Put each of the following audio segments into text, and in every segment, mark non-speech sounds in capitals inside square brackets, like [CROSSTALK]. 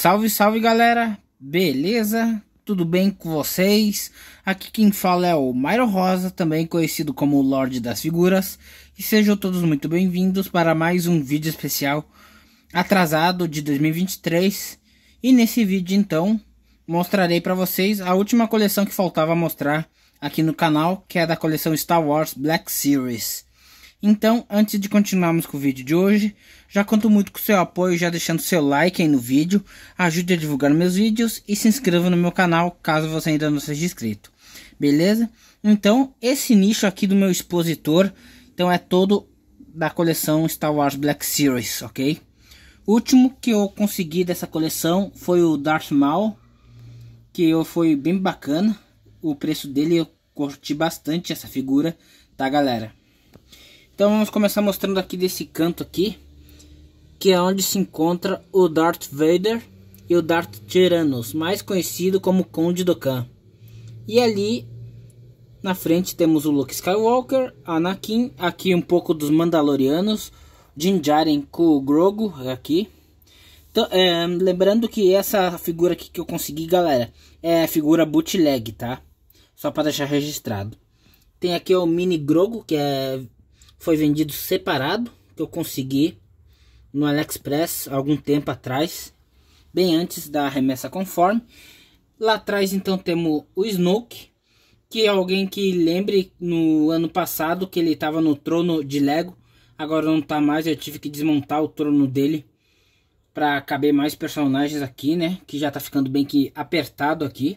Salve, salve galera, beleza? Tudo bem com vocês? Aqui quem fala é o Mairo Rosa, também conhecido como Lorde das Figuras, e sejam todos muito bem-vindos para mais um vídeo especial atrasado de 2023. E nesse vídeo então mostrarei para vocês a última coleção que faltava mostrar aqui no canal, que é da coleção Star Wars Black Series. Então, antes de continuarmos com o vídeo de hoje, já conto muito com seu apoio, já deixando seu like aí no vídeo, ajude a divulgar meus vídeos e se inscreva no meu canal caso você ainda não seja inscrito. Beleza? Então, esse nicho aqui do meu expositor, então é todo da coleção Star Wars Black Series, ok? O último que eu consegui dessa coleção foi o Darth Maul, que foi bem bacana. O preço dele eu curti bastante essa figura, tá galera? Então vamos começar mostrando aqui desse canto aqui, que é onde se encontra o Darth Vader e o Darth Tyrannus, mais conhecido como Conde Dokkan. E ali na frente temos o Luke Skywalker, Anakin, aqui um pouco dos Mandalorianos, Jin Djarin com o Grogu aqui. Então, é, lembrando que essa figura aqui que eu consegui, galera, é a figura bootleg, tá? Só para deixar registrado. Tem aqui o Mini Grogu, que é foi vendido separado, que eu consegui no AliExpress algum tempo atrás, bem antes da remessa conforme. Lá atrás então temos o Snoke, que é alguém que lembre no ano passado que ele estava no trono de Lego, agora não está mais, eu tive que desmontar o trono dele para caber mais personagens aqui, né? Que já está ficando bem que apertado aqui.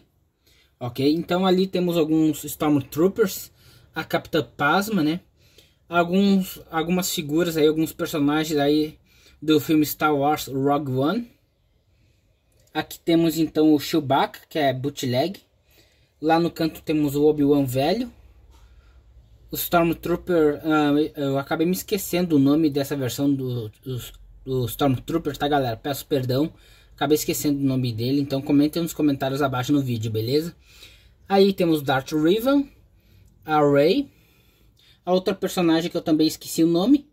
OK? Então ali temos alguns Stormtroopers, a Capitã Pasma, né? alguns, algumas figuras aí, alguns personagens aí do filme Star Wars Rogue One. Aqui temos então o Chewbacca, que é bootleg. Lá no canto temos o Obi-Wan velho. O Stormtrooper, uh, eu acabei me esquecendo o nome dessa versão do, do, do Stormtrooper, tá galera? Peço perdão, acabei esquecendo o nome dele, então comentem nos comentários abaixo no vídeo, beleza? Aí temos Darth Revan, a Rey, a outra personagem que eu também esqueci o nome.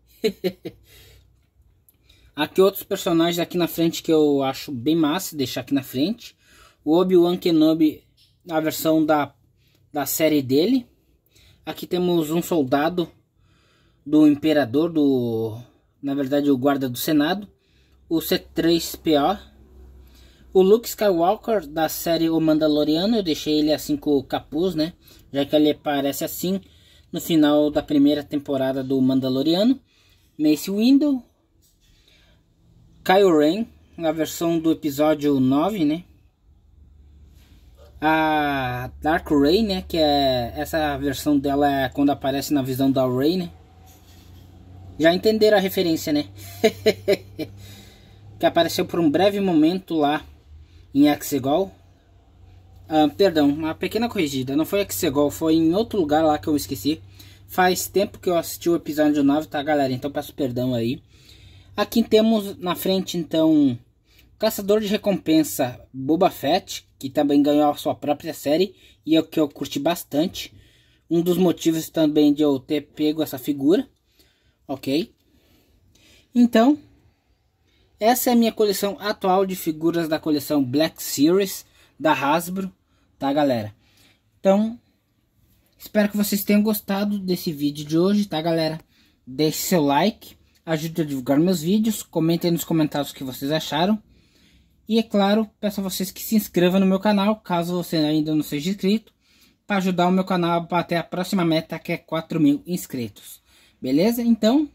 aqui [LAUGHS] outros personagens aqui na frente que eu acho bem massa deixar aqui na frente. O Obi-Wan Kenobi, a versão da, da série dele. Aqui temos um soldado do imperador, do na verdade o guarda do senado. O C-3PO. O Luke Skywalker da série O Mandaloriano, eu deixei ele assim com o capuz, né? Já que ele parece assim no final da primeira temporada do Mandaloriano, Mace Windu, Kylo Ren, na versão do episódio 9, né? A Dark Rey, né? Que é essa versão dela é quando aparece na visão da Rey, né? Já entenderam a referência, né? [LAUGHS] que apareceu por um breve momento lá em Exegol, ah, perdão, uma pequena corrigida. Não foi Exegol, foi em outro lugar lá que eu esqueci. Faz tempo que eu assisti o episódio 9, tá, galera? Então peço perdão aí. Aqui temos na frente, então, Caçador de Recompensa Boba Fett, que também ganhou a sua própria série e é o que eu curti bastante. Um dos motivos também de eu ter pego essa figura, ok? Então, essa é a minha coleção atual de figuras da coleção Black Series da Hasbro tá, galera? Então, espero que vocês tenham gostado desse vídeo de hoje, tá, galera? Deixe seu like, ajude a divulgar meus vídeos, comentem nos comentários o que vocês acharam. E, é claro, peço a vocês que se inscrevam no meu canal, caso você ainda não seja inscrito, para ajudar o meu canal a bater a próxima meta, que é 4 mil inscritos. Beleza? Então,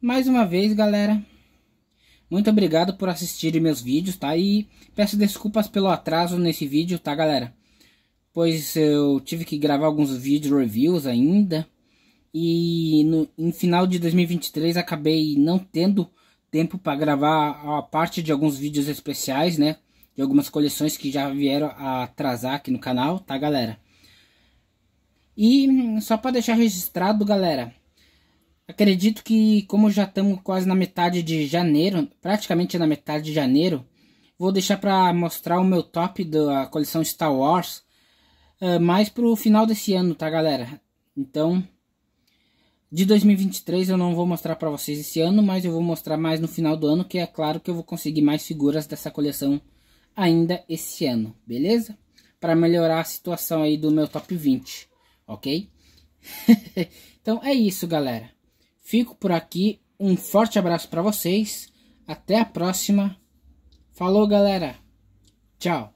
mais uma vez, galera... Muito obrigado por assistir meus vídeos, tá? E peço desculpas pelo atraso nesse vídeo, tá, galera? pois eu tive que gravar alguns vídeos reviews ainda. E no em final de 2023 acabei não tendo tempo para gravar a parte de alguns vídeos especiais, né? De algumas coleções que já vieram a atrasar aqui no canal, tá, galera? E só para deixar registrado, galera, acredito que como já estamos quase na metade de janeiro, praticamente na metade de janeiro, vou deixar para mostrar o meu top da coleção Star Wars eh, mais pro final desse ano, tá, galera? Então, de 2023 eu não vou mostrar para vocês esse ano, mas eu vou mostrar mais no final do ano, que é claro que eu vou conseguir mais figuras dessa coleção ainda esse ano, beleza? Para melhorar a situação aí do meu top 20, ok? [LAUGHS] então é isso, galera. Fico por aqui. Um forte abraço para vocês. Até a próxima. Falou, galera. Tchau.